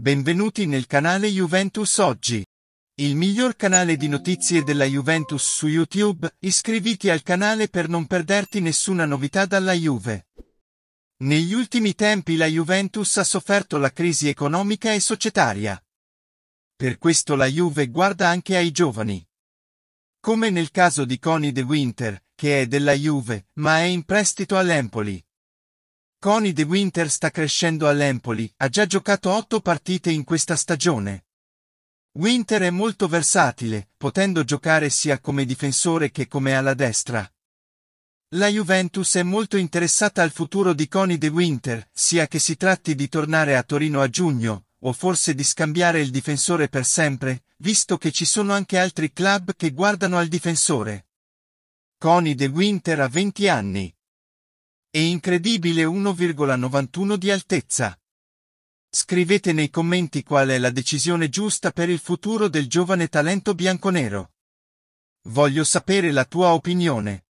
Benvenuti nel canale Juventus Oggi. Il miglior canale di notizie della Juventus su YouTube, iscriviti al canale per non perderti nessuna novità dalla Juve. Negli ultimi tempi la Juventus ha sofferto la crisi economica e societaria. Per questo la Juve guarda anche ai giovani. Come nel caso di Connie De Winter, che è della Juve, ma è in prestito all'Empoli. Connie De Winter sta crescendo all'Empoli, ha già giocato otto partite in questa stagione. Winter è molto versatile, potendo giocare sia come difensore che come alla destra. La Juventus è molto interessata al futuro di Connie De Winter, sia che si tratti di tornare a Torino a giugno, o forse di scambiare il difensore per sempre, visto che ci sono anche altri club che guardano al difensore. Connie De Winter ha 20 anni e incredibile 1,91 di altezza. Scrivete nei commenti qual è la decisione giusta per il futuro del giovane talento bianconero. Voglio sapere la tua opinione.